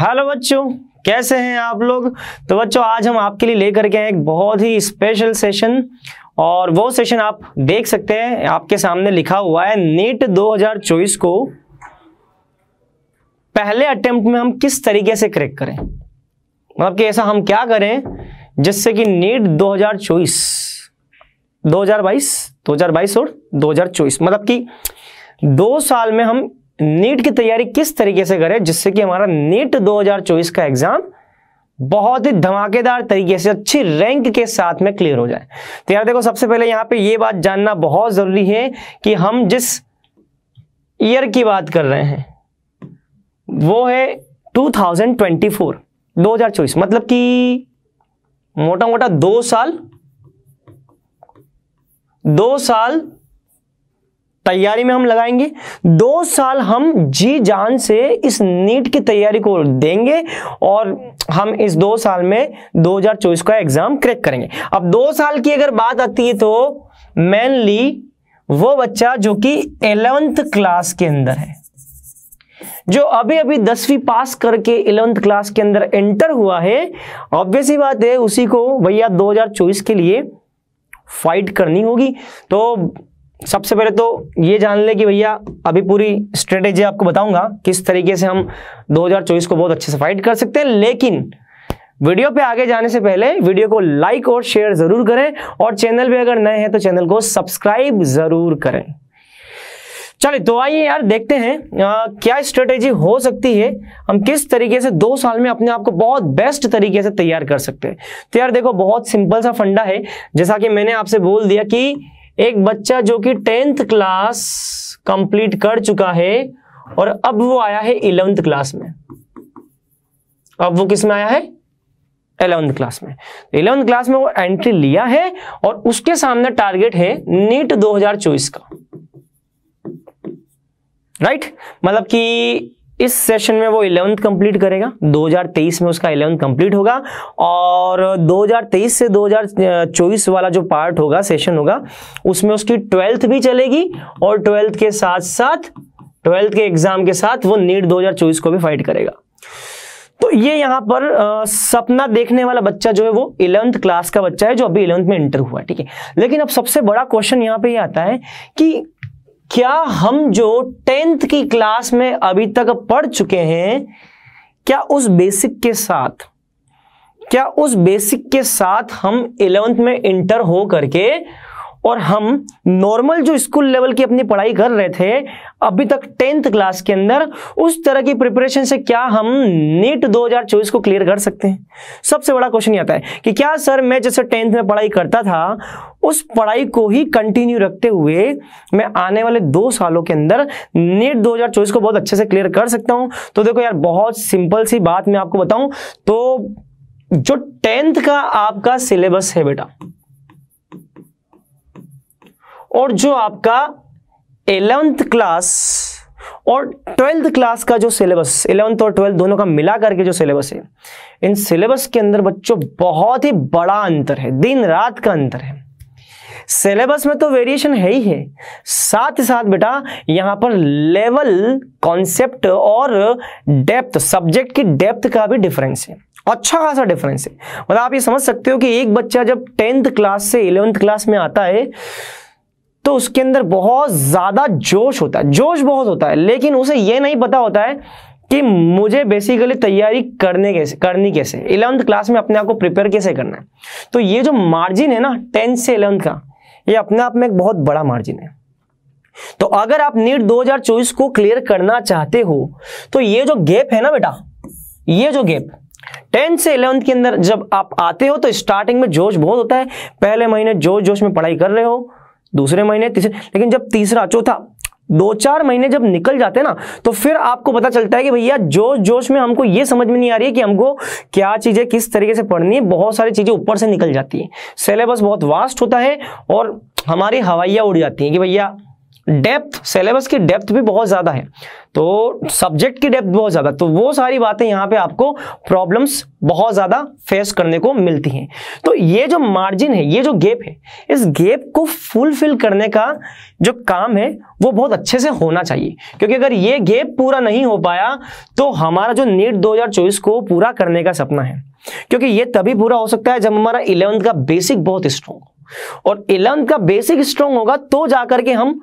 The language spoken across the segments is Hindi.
हेलो बच्चों कैसे हैं आप लोग तो बच्चों आज हम आपके लिए लेकर के एक बहुत ही स्पेशल सेशन और वो सेशन आप देख सकते हैं आपके सामने लिखा हुआ है नेट 2024 को पहले अटेम्प्ट में हम किस तरीके से क्रैक करें मतलब कि ऐसा हम क्या करें जिससे कि नेट 2024 2022 2022 और 2024 मतलब कि दो साल में हम नीट की तैयारी किस तरीके से करें जिससे कि हमारा नीट 2024 का एग्जाम बहुत ही धमाकेदार तरीके से अच्छी रैंक के साथ में क्लियर हो जाए तो यार देखो सबसे पहले यहां पे ये बात जानना बहुत जरूरी है कि हम जिस ईयर की बात कर रहे हैं वो है 2024 2024 मतलब कि मोटा मोटा दो साल दो साल तैयारी में हम लगाएंगे दो साल हम जी जान से इस नीट की तैयारी को देंगे और हम इस दो साल में 2024 का एग्जाम क्रैक करेंगे अब दो साल की अगर बात आती है तो मेनली वो बच्चा जो कि एलेवंथ क्लास के अंदर है जो अभी अभी दसवीं पास करके इलेवंथ क्लास के अंदर एंटर हुआ है ऑब्वियस ही बात है उसी को भैया 2024 के लिए फाइट करनी होगी तो सबसे पहले तो ये जान ले कि भैया अभी पूरी स्ट्रेटेजी आपको बताऊंगा किस तरीके से हम 2024 को बहुत अच्छे से फाइट कर सकते हैं लेकिन वीडियो पे आगे जाने से पहले वीडियो को लाइक और शेयर जरूर करें और चैनल पे अगर नए हैं तो चैनल को सब्सक्राइब जरूर करें चलिए तो आइए यार देखते हैं आ, क्या स्ट्रेटेजी हो सकती है हम किस तरीके से दो साल में अपने आप को बहुत बेस्ट तरीके से तैयार कर सकते हैं तो यार देखो बहुत सिंपल सा फंडा है जैसा कि मैंने आपसे बोल दिया कि एक बच्चा जो कि टेंथ क्लास कंप्लीट कर चुका है और अब वो आया है इलेवंथ क्लास में अब वो किस में आया है इलेवंथ क्लास में तो इलेवंथ क्लास में वो एंट्री लिया है और उसके सामने टारगेट है नीट 2024 का राइट right? मतलब कि इस सेशन में वो इलेवंथ कंप्लीट करेगा 2023 में उसका इलेवंथ कंप्लीट होगा और 2023 से 2024 वाला जो पार्ट होगा सेशन होगा उसमें उसकी ट्वेल्थ भी चलेगी और ट्वेल्थ के साथ साथ ट्वेल्थ के एग्जाम के साथ वो नीट 2024 को भी फाइट करेगा तो ये यहाँ पर आ, सपना देखने वाला बच्चा जो है वो इलेवंथ क्लास का बच्चा है जो अभी इलेवंथ में इंटर हुआ ठीक है लेकिन अब सबसे बड़ा क्वेश्चन यहाँ पे ये यह आता है कि क्या हम जो टेंथ की क्लास में अभी तक पढ़ चुके हैं क्या उस बेसिक के साथ क्या उस बेसिक के साथ हम इलेवेंथ में इंटर हो करके और हम नॉर्मल जो स्कूल लेवल की अपनी पढ़ाई कर रहे थे अभी तक टेंथ क्लास के अंदर उस तरह की प्रिपरेशन से क्या हम नीट 2024 को क्लियर कर सकते हैं सबसे बड़ा क्वेश्चन ये आता है कि क्या सर मैं जैसे टेंथ में पढ़ाई करता था उस पढ़ाई को ही कंटिन्यू रखते हुए मैं आने वाले दो सालों के अंदर नेट 2024 को बहुत अच्छे से क्लियर कर सकता हूं तो देखो यार बहुत सिंपल सी बात मैं आपको बताऊं तो जो टेंथ का आपका सिलेबस है बेटा और जो आपका एलेवंथ क्लास और ट्वेल्थ क्लास का जो सिलेबस इलेवंथ और ट्वेल्थ दोनों का मिला करके जो सिलेबस है इन सिलेबस के अंदर बच्चों बहुत ही बड़ा अंतर है दिन रात का अंतर है सिलेबस में तो वेरिएशन है ही है साथ ही साथ बेटा यहाँ पर लेवल कॉन्सेप्ट और डेप्थ सब्जेक्ट की डेप्थ का भी डिफरेंस है अच्छा खासा डिफरेंस है मतलब आप ये समझ सकते हो कि एक बच्चा जब टेंथ क्लास से इलेवंथ क्लास में आता है तो उसके अंदर बहुत ज़्यादा जोश होता है जोश बहुत होता है लेकिन उसे यह नहीं पता होता है कि मुझे बेसिकली तैयारी करने कैसे करनी कैसे इलेवंथ क्लास में अपने आप को प्रिपेयर कैसे करना है तो ये जो मार्जिन है ना टेंथ से इलेवंथ का ये अपने आप में एक बहुत बड़ा मार्जिन है तो अगर आप नीट 2024 को क्लियर करना चाहते हो तो ये जो गैप है ना बेटा ये जो गैप टेंथ से इलेवंथ के अंदर जब आप आते हो तो स्टार्टिंग में जोश बहुत होता है पहले महीने जोश जोश में पढ़ाई कर रहे हो दूसरे महीने तीसरे लेकिन जब तीसरा चौथा दो चार महीने जब निकल जाते हैं ना तो फिर आपको पता चलता है कि भैया जोश जोश में हमको ये समझ में नहीं आ रही है कि हमको क्या चीज़ें किस तरीके से पढ़नी है बहुत सारी चीज़ें ऊपर से निकल जाती हैं सिलेबस बहुत वास्ट होता है और हमारी हवाइयाँ उड़ जाती हैं कि भैया डेप्थ सिलेबस की डेप्थ भी बहुत ज़्यादा है तो सब्जेक्ट की डेप्थ बहुत ज़्यादा तो वो सारी बातें यहाँ पे आपको प्रॉब्लम्स बहुत ज़्यादा फेस करने को मिलती हैं तो ये जो मार्जिन है ये जो गैप है इस गैप को फुलफिल करने का जो काम है वो बहुत अच्छे से होना चाहिए क्योंकि अगर ये गैप पूरा नहीं हो पाया तो हमारा जो नीट दो को पूरा करने का सपना है क्योंकि ये तभी पूरा हो सकता है जब हमारा इलेवंथ का बेसिक बहुत स्ट्रांग हो और इलेवंथ का बेसिक स्ट्रांग होगा तो जाकर के हम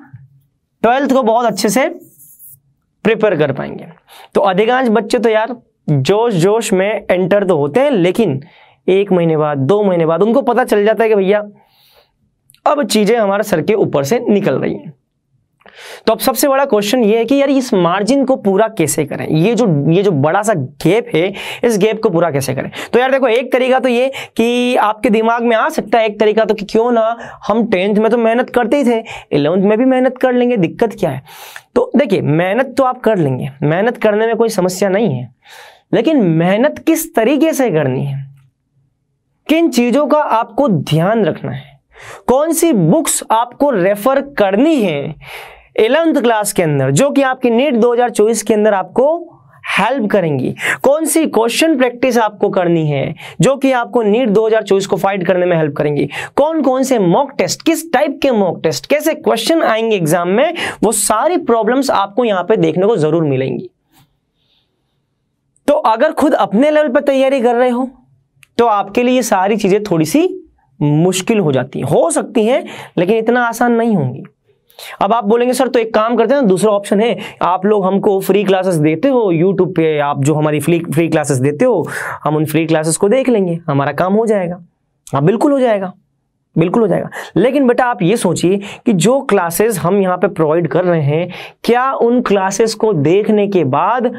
ट्वेल्थ को बहुत अच्छे से प्रिपेयर कर पाएंगे तो अधिकांश बच्चे तो यार जोश जोश में एंटर तो होते हैं लेकिन एक महीने बाद दो महीने बाद उनको पता चल जाता है कि भैया अब चीज़ें हमारे सर के ऊपर से निकल रही हैं तो अब सबसे बड़ा क्वेश्चन ये है कि यार इस मार्जिन को पूरा कैसे करें ये जो ये जो बड़ा सा गैप है इस गैप को पूरा कैसे करें तो यार देखो एक तरीका तो ये कि आपके दिमाग में आ सकता है एक तरीका तो कि क्यों ना हम टेंथ में तो मेहनत करते ही थे इलेवंथ में भी मेहनत कर लेंगे दिक्कत क्या है तो देखिए मेहनत तो आप कर लेंगे मेहनत करने में कोई समस्या नहीं है लेकिन मेहनत किस तरीके से करनी है किन चीजों का आपको ध्यान रखना है कौन सी बुक्स आपको रेफर करनी है एलेवंथ क्लास के अंदर जो कि आपकी नीट 2024 के अंदर आपको हेल्प करेंगी कौन सी क्वेश्चन प्रैक्टिस आपको करनी है जो कि आपको नीट 2024 को फाइट करने में हेल्प करेंगी कौन कौन से मॉक टेस्ट किस टाइप के मॉक टेस्ट कैसे क्वेश्चन आएंगे एग्जाम में वो सारी प्रॉब्लम्स आपको यहां पे देखने को जरूर मिलेंगी तो अगर खुद अपने लेवल पर तैयारी कर रहे हो तो आपके लिए ये सारी चीजें थोड़ी सी मुश्किल हो जाती है हो सकती है लेकिन इतना आसान नहीं होंगी अब आप बोलेंगे सर तो एक काम करते हैं दूसरा ऑप्शन है आप लोग हमको फ्री क्लासेस देते हो यूट्यूब पे आप जो हमारी फ्री फ्री क्लासेस देते हो हम उन फ्री क्लासेस को देख लेंगे हमारा काम हो जाएगा हाँ बिल्कुल हो जाएगा बिल्कुल हो जाएगा लेकिन बेटा आप ये सोचिए कि जो क्लासेस हम यहाँ पे प्रोवाइड कर रहे हैं क्या उन क्लासेस को देखने के बाद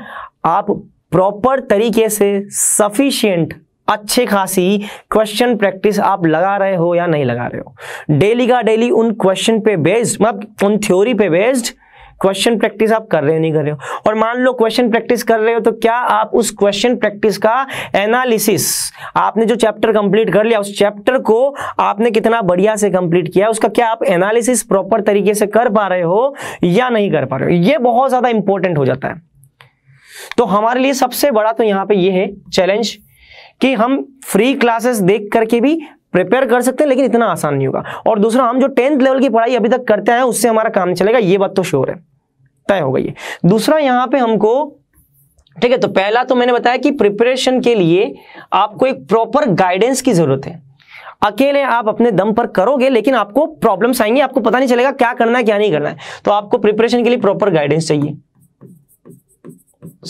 आप प्रॉपर तरीके से सफिशियंट अच्छे खासी क्वेश्चन प्रैक्टिस आप लगा रहे हो या नहीं लगा रहे हो डेली का डेली उन क्वेश्चन पे बेस्ड मतलब उन थ्योरी पे बेस्ड क्वेश्चन प्रैक्टिस आप कर रहे हो नहीं कर रहे हो और मान लो क्वेश्चन प्रैक्टिस कर रहे हो तो क्या आप उस क्वेश्चन प्रैक्टिस का एनालिसिस आपने जो चैप्टर कंप्लीट कर लिया उस चैप्टर को आपने कितना बढ़िया से कंप्लीट किया उसका क्या आप एनालिसिस प्रॉपर तरीके से कर पा रहे हो या नहीं कर पा रहे हो यह बहुत ज्यादा इंपॉर्टेंट हो जाता है तो हमारे लिए सबसे बड़ा तो यहां पर यह है चैलेंज कि हम फ्री क्लासेस देख करके भी प्रिपेयर कर सकते हैं लेकिन इतना आसान नहीं होगा और दूसरा हम जो टेंथ लेवल की पढ़ाई अभी तक करते हैं उससे हमारा काम चलेगा ये बात तो श्योर है तय हो गई है दूसरा यहां पे हमको ठीक है तो पहला तो मैंने बताया कि प्रिपरेशन के लिए आपको एक प्रॉपर गाइडेंस की जरूरत है अकेले आप अपने दम पर करोगे लेकिन आपको प्रॉब्लम्स आएंगे आपको पता नहीं चलेगा क्या करना है क्या नहीं करना है तो आपको प्रिपरेशन के लिए प्रॉपर गाइडेंस चाहिए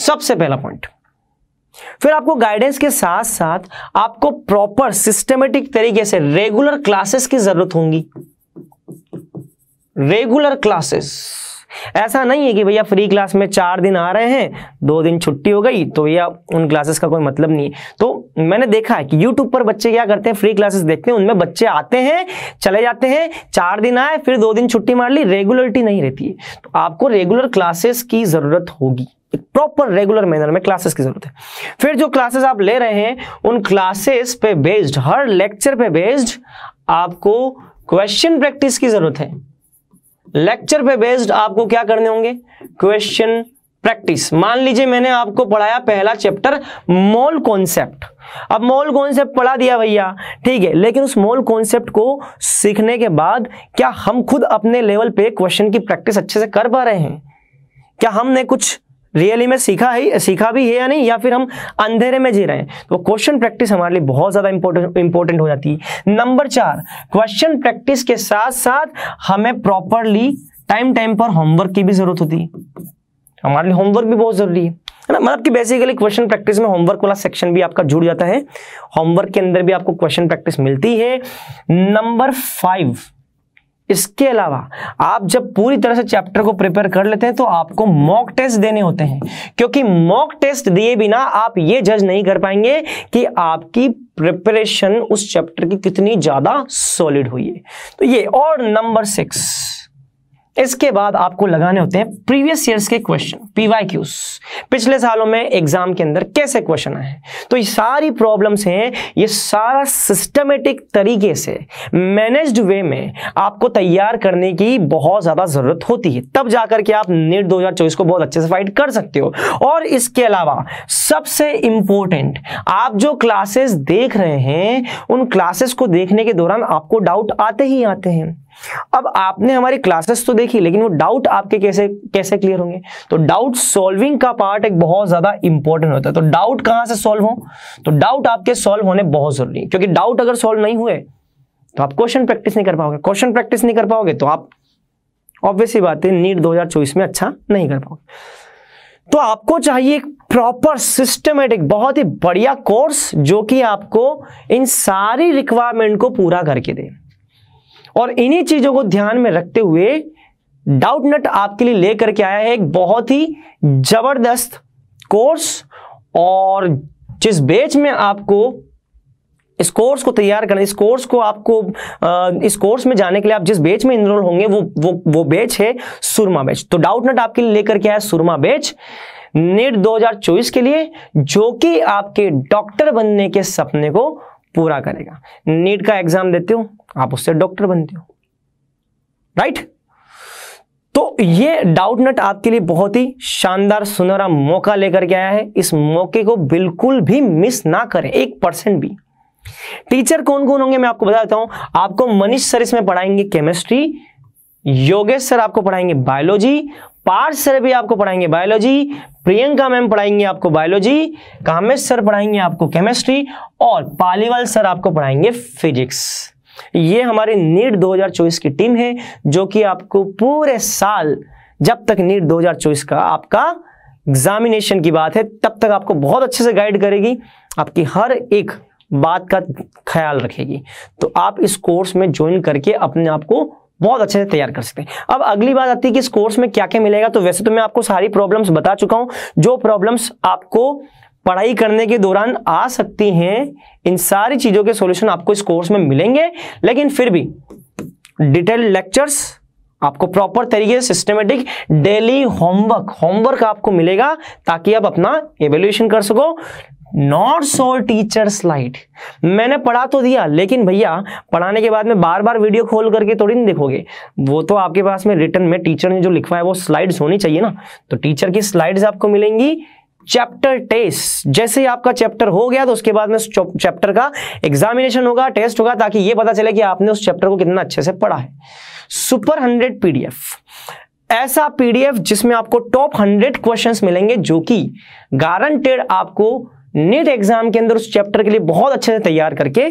सबसे पहला पॉइंट फिर आपको गाइडेंस के साथ साथ आपको प्रॉपर सिस्टमेटिक तरीके से रेगुलर क्लासेस की जरूरत होंगी रेगुलर क्लासेस ऐसा नहीं है कि भैया फ्री क्लास में चार दिन आ रहे हैं दो दिन छुट्टी हो गई तो भैया उन क्लासेस का कोई मतलब नहीं है तो मैंने देखा है कि यूट्यूब पर बच्चे क्या करते हैं फ्री क्लासेस देखते हैं उनमें बच्चे आते हैं चले जाते हैं चार दिन आए फिर दो दिन छुट्टी मार ली रेगुलरिटी नहीं रहती है तो आपको रेगुलर क्लासेस की ज़रूरत होगी प्रॉपर रेगुलर मैनर में क्लासेस की जरूरत है फिर जो क्लासेस आप ले रहे हैं उन क्लासेस पे बेस्ड हर लेक्चर पे बेस्ड आपको क्वेश्चन प्रैक्टिस की जरूरत है लेक्चर पे बेस्ड आपको क्या करने होंगे क्वेश्चन प्रैक्टिस मान लीजिए मैंने आपको पढ़ाया पहला चैप्टर मॉल कॉन्सेप्ट अब मॉल कॉन्सेप्ट पढ़ा दिया भैया ठीक है लेकिन उस मॉल कॉन्सेप्ट को सीखने के बाद क्या हम खुद अपने लेवल पे क्वेश्चन की प्रैक्टिस अच्छे से कर पा रहे हैं क्या हमने कुछ रियली में सीखा ही सीखा भी है या नहीं या फिर हम अंधेरे में जी रहे हैं तो क्वेश्चन प्रैक्टिस हमारे लिए बहुत ज़्यादा इंपॉर्टेंट इंपॉर्टेंट हो जाती है नंबर चार क्वेश्चन प्रैक्टिस के साथ साथ हमें प्रॉपरली टाइम टाइम पर होमवर्क की भी ज़रूरत होती है हमारे लिए होमवर्क भी बहुत ज़रूरी है है ना मतलब कि बेसिकली क्वेश्चन प्रैक्टिस में होमवर्क वाला सेक्शन भी आपका जुड़ जाता है होमवर्क के अंदर भी आपको क्वेश्चन प्रैक्टिस मिलती है नंबर फाइव इसके अलावा आप जब पूरी तरह से चैप्टर को प्रिपेयर कर लेते हैं तो आपको मॉक टेस्ट देने होते हैं क्योंकि मॉक टेस्ट दिए बिना आप ये जज नहीं कर पाएंगे कि आपकी प्रिपरेशन उस चैप्टर की कितनी ज्यादा सॉलिड हुई है तो ये और नंबर सिक्स इसके बाद आपको लगाने होते हैं प्रीवियस ईयर्स के क्वेश्चन पीवाई क्यूज पिछले सालों में एग्जाम के अंदर कैसे क्वेश्चन आए तो ये सारी प्रॉब्लम्स हैं ये सारा सिस्टमेटिक तरीके से मैनेज्ड वे में आपको तैयार करने की बहुत ज़्यादा ज़रूरत होती है तब जाकर के आप नेट 2024 को बहुत अच्छे से फाइट कर सकते हो और इसके अलावा सबसे इम्पोर्टेंट आप जो क्लासेस देख रहे हैं उन क्लासेस को देखने के दौरान आपको डाउट आते ही आते हैं अब आपने हमारी क्लासेस तो देखी लेकिन वो डाउट आपके कैसे कैसे क्लियर होंगे तो डाउट सॉल्विंग का पार्ट एक बहुत ज्यादा इंपॉर्टेंट होता है तो डाउट कहां से सॉल्व हो तो डाउट आपके सॉल्व होने बहुत जरूरी है क्योंकि डाउट अगर सॉल्व नहीं हुए तो आप क्वेश्चन प्रैक्टिस नहीं कर पाओगे क्वेश्चन प्रैक्टिस नहीं कर पाओगे तो आप ऑब्वियसली बात है नीट चौबीस में अच्छा नहीं कर पाओगे तो आपको चाहिए एक प्रॉपर सिस्टमेटिक बहुत ही बढ़िया कोर्स जो कि आपको इन सारी रिक्वायरमेंट को पूरा करके दे और इन्हीं चीजों को ध्यान में रखते हुए डाउट नट आपके लिए लेकर के आया है एक बहुत ही जबरदस्त कोर्स और जिस बेच में आपको इस कोर्स को तैयार करना इस कोर्स को आपको आ, इस कोर्स में जाने के लिए आप जिस बेच में इनरोल होंगे वो वो वो बेच है सुरमा बेच तो डाउट नट आपके लिए लेकर के आया सुरमा बेच नेट 2024 के लिए जो कि आपके डॉक्टर बनने के सपने को पूरा करेगा नीट का एग्जाम देते हो आप उससे डॉक्टर बनते हो राइट तो ये डाउट नट आपके लिए बहुत ही शानदार सुनहरा मौका लेकर के आया है इस मौके को बिल्कुल भी मिस ना करें एक परसेंट भी टीचर कौन कौन होंगे मैं आपको बता देता हूं आपको मनीष सर इसमें पढ़ाएंगे केमिस्ट्री योगेश सर आपको पढ़ाएंगे बायोलॉजी पार्थ सर भी आपको पढ़ाएंगे बायोलॉजी प्रियंका मैम पढ़ाएंगे आपको बायोलॉजी कामेश सर पढ़ाएंगे आपको केमिस्ट्री और पालीवाल सर आपको पढ़ाएंगे फिजिक्स ये हमारी नीट 2024 की टीम है जो कि आपको पूरे साल जब तक नीट 2024 का आपका एग्जामिनेशन की बात है तब तक आपको बहुत अच्छे से गाइड करेगी आपकी हर एक बात का ख्याल रखेगी तो आप इस कोर्स में ज्वाइन करके अपने आप को बहुत अच्छे से तैयार कर सकते हैं अब अगली बात आती है कि इस कोर्स में क्या क्या मिलेगा तो वैसे तो मैं आपको सारी प्रॉब्लम्स बता चुका हूं जो प्रॉब्लम्स आपको पढ़ाई करने के दौरान आ सकती हैं इन सारी चीज़ों के सॉल्यूशन आपको इस कोर्स में मिलेंगे लेकिन फिर भी डिटेल लेक्चर्स आपको प्रॉपर तरीके से सिस्टमेटिक डेली होमवर्क होमवर्क आपको मिलेगा ताकि आप अपना एवेल्यूएशन कर सको नॉट सो टीचर स्लाइड मैंने पढ़ा तो दिया लेकिन भैया पढ़ाने के बाद में बार बार वीडियो खोल करके थोड़ी नहीं देखोगे वो तो आपके पास में रिटर्न में टीचर ने जो लिखवा है वो स्लाइड्स होनी चाहिए ना तो टीचर की स्लाइड्स आपको मिलेंगी चैप्टर टेस्ट जैसे ही आपका चैप्टर हो गया तो उसके बाद में चैप्टर का एग्जामिनेशन होगा टेस्ट होगा ताकि ये पता चले कि आपने उस चैप्टर को कितना अच्छे से पढ़ा है सुपर हंड्रेड पीडीएफ ऐसा पीडीएफ जिसमें आपको टॉप हंड्रेड क्वेश्चंस मिलेंगे जो कि गारंटेड आपको नेट एग्जाम के अंदर उस चैप्टर के लिए बहुत अच्छे से तैयार करके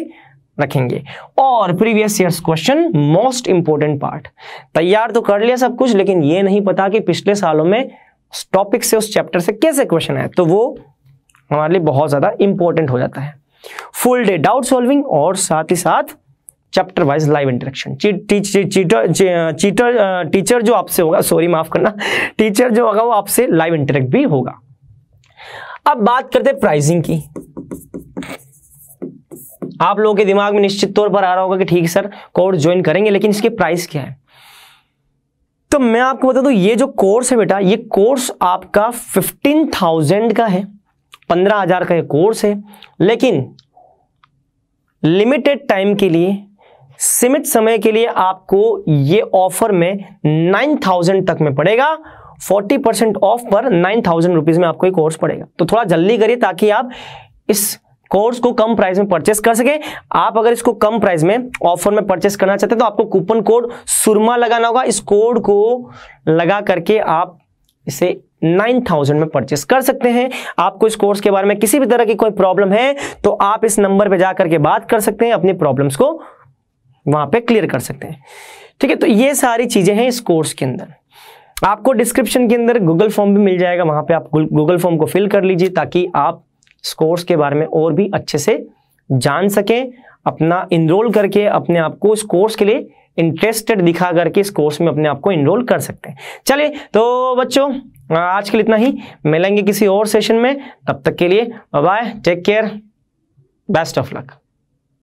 रखेंगे और previous year question most important part तैयार तो कर लिया सब कुछ लेकिन ये नहीं पता कि पिछले सालों में उस टॉपिक से उस चैप्टर से कैसे क्वेश्चन आए तो वो हमारे लिए बहुत ज़्यादा इंपॉर्टेंट हो जाता है फुल डे डाउट सॉल्विंग और साथ ही साथ chapter wise live interaction cheater teacher जो आपसे होगा सॉरी माफ करना टीचर जो होगा वो आपसे लाइव इंटरेक्ट भी होगा अब बात करते हैं प्राइसिंग की आप लोगों के दिमाग में निश्चित तौर पर आ रहा होगा कि ठीक सर कोर्स ज्वाइन करेंगे लेकिन इसकी प्राइस क्या है तो मैं आपको बता दूं ये जो कोर्स है बेटा ये कोर्स आपका फिफ्टीन थाउजेंड का है पंद्रह हजार का ये कोर्स है लेकिन लिमिटेड टाइम के लिए सीमित समय के लिए आपको ये ऑफर में नाइन थाउजेंड तक में पड़ेगा फोर्टी परसेंट ऑफ पर नाइन थाउजेंड रुपीज में आपको कोर्स पड़ेगा तो थोड़ा जल्दी करिए ताकि आप इस कोर्स को कम प्राइस में परचेस कर सके आप अगर इसको कम प्राइस में ऑफर में परचेस करना चाहते हैं तो आपको कूपन कोड सुरमा लगाना होगा इस कोड को लगा करके आप इसे 9000 में परचेस कर सकते हैं आपको इस कोर्स के बारे में किसी भी तरह की कोई प्रॉब्लम है तो आप इस नंबर पर जाकर के बात कर सकते हैं अपनी प्रॉब्लम्स को वहां पे क्लियर कर सकते हैं ठीक है तो ये सारी चीजें हैं इस कोर्स के अंदर आपको डिस्क्रिप्शन के अंदर गूगल फॉर्म भी मिल जाएगा वहां पे आप गूगल फॉर्म को फिल कर लीजिए ताकि आप स्कोर्स के बारे में और भी अच्छे से जान सकें अपना इनरोल करके अपने आप को इस कोर्स के लिए इंटरेस्टेड दिखा करके इस कोर्स में अपने आप को इनरोल कर सकते हैं चलिए तो बच्चों आज के लिए इतना ही मिलेंगे किसी और सेशन में तब तक के लिए bye take care best of luck